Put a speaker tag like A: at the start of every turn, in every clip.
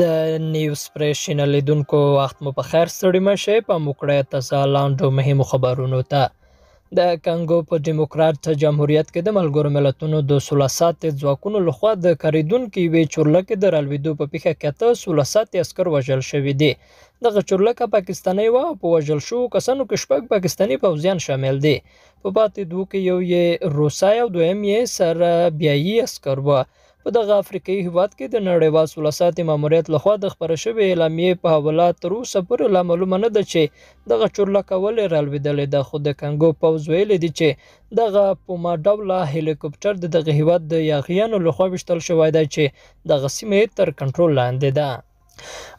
A: د نیوز پرېشن لیدونکو وخت مو په خیر ستړي مشه په مکړه تاسو لاندو مهمو خبرونو ته د کنګو په دیموکرات جمهوریت کې د ملګرو ملتونو د سولاسات ځواکونو لخوا د کاریدونکو وی چورلکه د رالویدو په پیخه کې ته سولاسات عسكر وژل شوې دي دغه چورلکه پاکستانی و په وژل شو کسانو کې شپږ پاکستانی پوځیان شامل دي په پاتې دوه کې یو یې روسای او دویم یې سره بیايي عسكر و په دغه افریقایي هیواد کې د نړیوال سولساتي ماموریت لخوا د خبره شوې اعلامیې په حواله تر اوسه پورې لا معلومه نه ده چې دغه چورله کولې رالوېدلې ده خو د کنګو پوځ ویلی دی چې دغه پوما ډوله هلیکوپټر د دغه هیواد د یاغیانو لخوا ویشتل شوی دی چې دغه سیمه تر کنټرول لاندې ده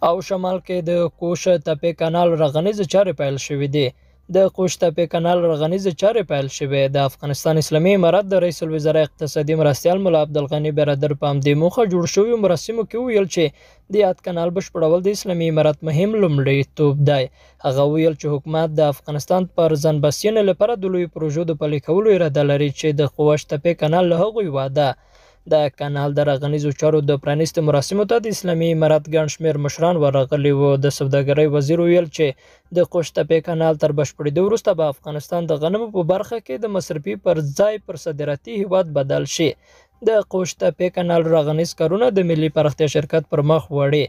A: او شمال کې د کوشه تپې کانال رغنیز چارې پیل شوې دي د قوشتپه کانال رغنیز چارې پیل شوې د افغانستان اسلامي امارات د رئیس الوزرا اقتصادي مرستيال مولا عبد الغنی برادر پام دی موخه جوړ شوی مراسمو کې ویل چې د یاد کانال بشپړول د اسلامي امارات مهم لومړی توپ دی هغه ویل چې حکومت د افغانستان پر ځنبسین لپاره د لوی پروژو د پلي کولو اراده لري چې د قوشتپه کانال له هغوی واده د کانال د رغنیزو چارو د پرانیستو مراسمو ته د اسلامي امارات ګڼ شمیر مشران ورغلي وو د سوداګرۍ وزیر ویل چې د قوشتپې کانال تر بشپړېدو وروسته به افغانستان د غنمو په برخه کې د مصرفي پر ځای پر صادراتي هیواد بدل شي د قوشتپې کانال رغنیز کارونه د ملي پرختیا شرکت پر مخ وړي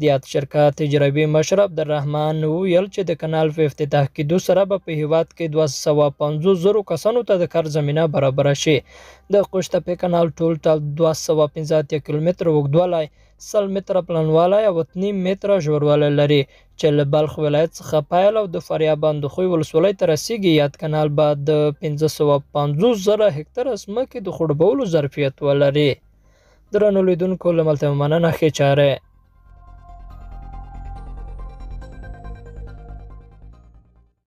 A: د یاد شرکت تجربي مشر عبدالرحمن ویل چې د کانال په افتتاح کېدو سره به په هیواد کې 250 زرو کسانو ته د کار زمینه برابر شي د قشتپې کانال ټول ټال 250 کیلومتر اوږدوالی سل متره پلنوالی او 2 متره ژوروالی لري چې له بلخ ولایت څخه پیل او د فاریاب اندخوی ولسوالۍ ته رسیږي یاد کانال به د 1550 زره هکتر ځمکې د خړوبولو ظرفیت ولري درنو لیدونکو لملته مننه ښه چاره